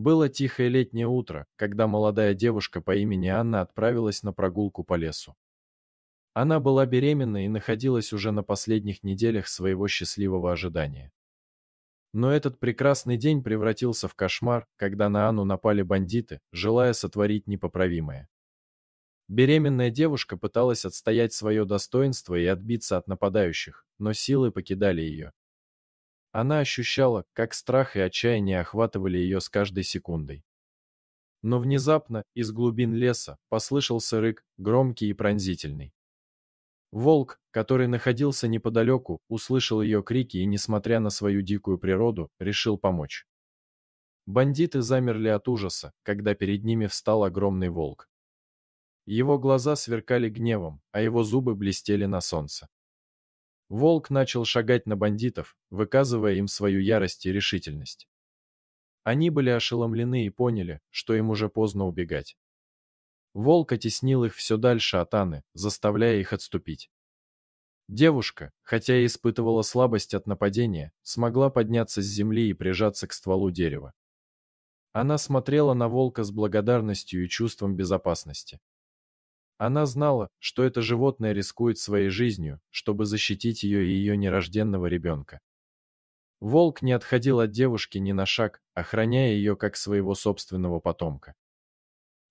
Было тихое летнее утро, когда молодая девушка по имени Анна отправилась на прогулку по лесу. Она была беременна и находилась уже на последних неделях своего счастливого ожидания. Но этот прекрасный день превратился в кошмар, когда на Анну напали бандиты, желая сотворить непоправимое. Беременная девушка пыталась отстоять свое достоинство и отбиться от нападающих, но силы покидали ее. Она ощущала, как страх и отчаяние охватывали ее с каждой секундой. Но внезапно из глубин леса послышался рык, громкий и пронзительный. Волк, который находился неподалеку, услышал ее крики и, несмотря на свою дикую природу, решил помочь. Бандиты замерли от ужаса, когда перед ними встал огромный волк. Его глаза сверкали гневом, а его зубы блестели на солнце. Волк начал шагать на бандитов, выказывая им свою ярость и решительность. Они были ошеломлены и поняли, что им уже поздно убегать. Волк отеснил их все дальше от Анны, заставляя их отступить. Девушка, хотя и испытывала слабость от нападения, смогла подняться с земли и прижаться к стволу дерева. Она смотрела на волка с благодарностью и чувством безопасности. Она знала, что это животное рискует своей жизнью, чтобы защитить ее и ее нерожденного ребенка. Волк не отходил от девушки ни на шаг, охраняя ее как своего собственного потомка.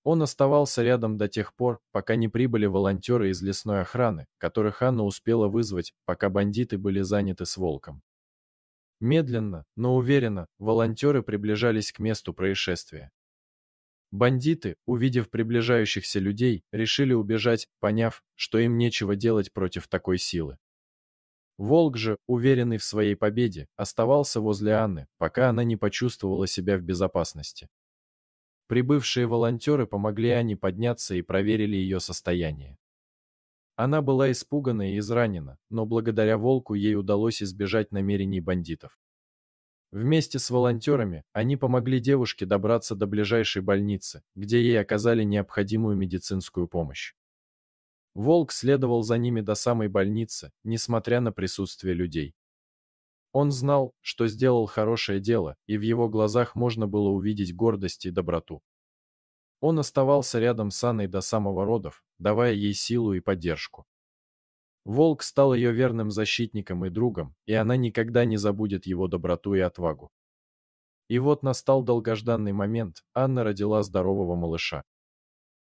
Он оставался рядом до тех пор, пока не прибыли волонтеры из лесной охраны, которых Анна успела вызвать, пока бандиты были заняты с волком. Медленно, но уверенно, волонтеры приближались к месту происшествия. Бандиты, увидев приближающихся людей, решили убежать, поняв, что им нечего делать против такой силы. Волк же, уверенный в своей победе, оставался возле Анны, пока она не почувствовала себя в безопасности. Прибывшие волонтеры помогли Анне подняться и проверили ее состояние. Она была испугана и изранена, но благодаря волку ей удалось избежать намерений бандитов. Вместе с волонтерами они помогли девушке добраться до ближайшей больницы, где ей оказали необходимую медицинскую помощь. Волк следовал за ними до самой больницы, несмотря на присутствие людей. Он знал, что сделал хорошее дело, и в его глазах можно было увидеть гордость и доброту. Он оставался рядом с Анной до самого родов, давая ей силу и поддержку. Волк стал ее верным защитником и другом, и она никогда не забудет его доброту и отвагу. И вот настал долгожданный момент, Анна родила здорового малыша.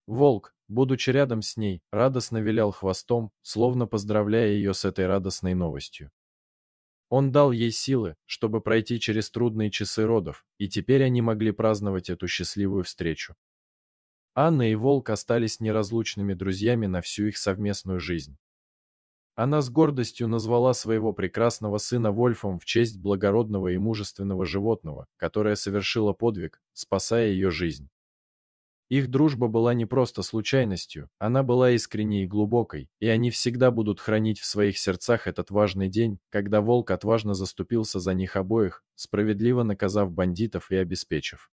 Волк, будучи рядом с ней, радостно вилял хвостом, словно поздравляя ее с этой радостной новостью. Он дал ей силы, чтобы пройти через трудные часы родов, и теперь они могли праздновать эту счастливую встречу. Анна и Волк остались неразлучными друзьями на всю их совместную жизнь. Она с гордостью назвала своего прекрасного сына Вольфом в честь благородного и мужественного животного, которое совершило подвиг, спасая ее жизнь. Их дружба была не просто случайностью, она была искренней и глубокой, и они всегда будут хранить в своих сердцах этот важный день, когда волк отважно заступился за них обоих, справедливо наказав бандитов и обеспечив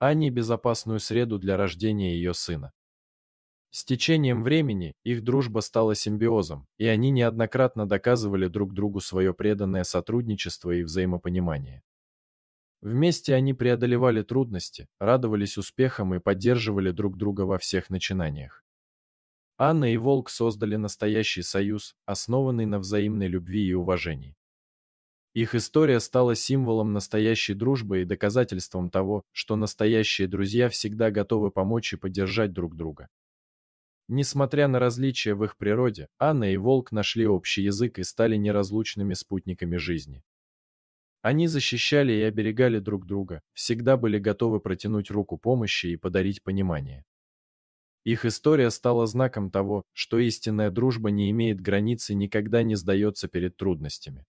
Ани безопасную среду для рождения ее сына. С течением времени их дружба стала симбиозом, и они неоднократно доказывали друг другу свое преданное сотрудничество и взаимопонимание. Вместе они преодолевали трудности, радовались успехам и поддерживали друг друга во всех начинаниях. Анна и Волк создали настоящий союз, основанный на взаимной любви и уважении. Их история стала символом настоящей дружбы и доказательством того, что настоящие друзья всегда готовы помочь и поддержать друг друга. Несмотря на различия в их природе, Анна и Волк нашли общий язык и стали неразлучными спутниками жизни. Они защищали и оберегали друг друга, всегда были готовы протянуть руку помощи и подарить понимание. Их история стала знаком того, что истинная дружба не имеет границ и никогда не сдается перед трудностями.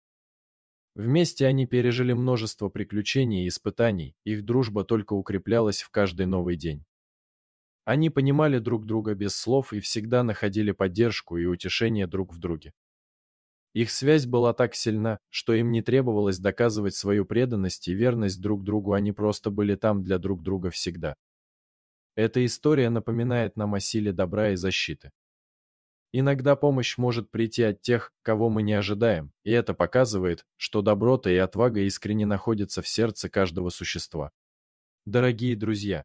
Вместе они пережили множество приключений и испытаний, их дружба только укреплялась в каждый новый день. Они понимали друг друга без слов и всегда находили поддержку и утешение друг в друге. Их связь была так сильна, что им не требовалось доказывать свою преданность и верность друг другу, они просто были там для друг друга всегда. Эта история напоминает нам о силе добра и защиты. Иногда помощь может прийти от тех, кого мы не ожидаем, и это показывает, что доброта и отвага искренне находятся в сердце каждого существа. Дорогие друзья,